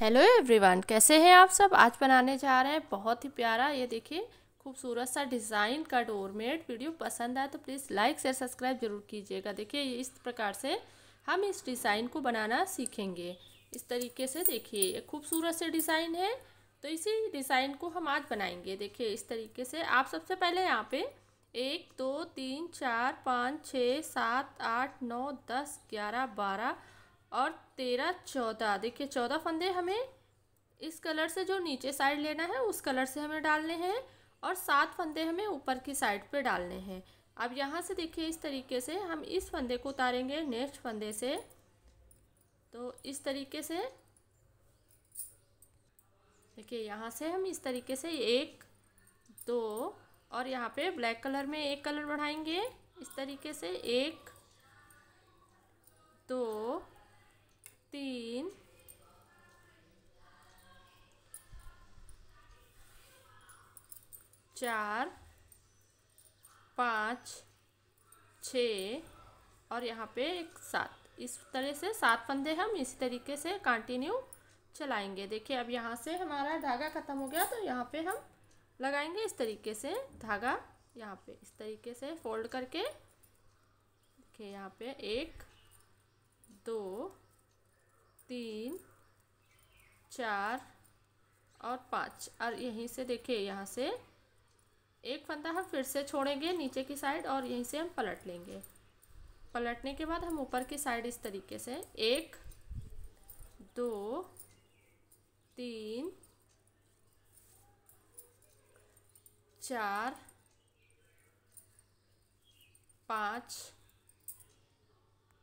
hello everyone कैसे हैं आप सब आज बनाने जा रहे हैं बहुत ही प्यारा ये देखिए खूबसूरत सा डिज़ाइन का डोरमेट वीडियो पसंद आए तो प्लीज़ लाइक शेयर सब्सक्राइब जरूर कीजिएगा देखिए इस प्रकार से हम इस डिज़ाइन को बनाना सीखेंगे इस तरीके से देखिए ये खूबसूरत से डिज़ाइन है तो इसी डिज़ाइन को हम आज बनाएंगे देखिए इस तरीके से आप सबसे पहले यहाँ पे एक दो तीन चार पाँच छः सात आठ नौ दस ग्यारह बारह और तेरह चौदह देखिए चौदह फंदे हमें इस कलर से जो नीचे साइड लेना है उस कलर से हमें डालने हैं और सात फंदे हमें ऊपर की साइड पे डालने हैं अब यहाँ से देखिए इस तरीके से हम इस फंदे को उतारेंगे नेक्स्ट फंदे से तो इस तरीके से देखिए यहाँ से हम इस तरीके से एक दो और यहाँ पे ब्लैक कलर में एक कलर बढ़ाएंगे इस तरीके से एक दो चार पाँच छ और यहाँ पे एक सात इस तरह से सात फंदे हम इसी तरीके से कंटिन्यू चलाएंगे देखिए अब यहाँ से हमारा धागा ख़त्म हो गया तो यहाँ पे हम लगाएंगे इस तरीके से धागा यहाँ पे इस तरीके से फोल्ड करके देखिए यहाँ पे एक दो तीन चार और पाँच और यहीं से देखिए यहाँ से एक फंदा हम फिर से छोड़ेंगे नीचे की साइड और यहीं से हम पलट लेंगे पलटने के बाद हम ऊपर की साइड इस तरीके से एक दो तीन चार पाँच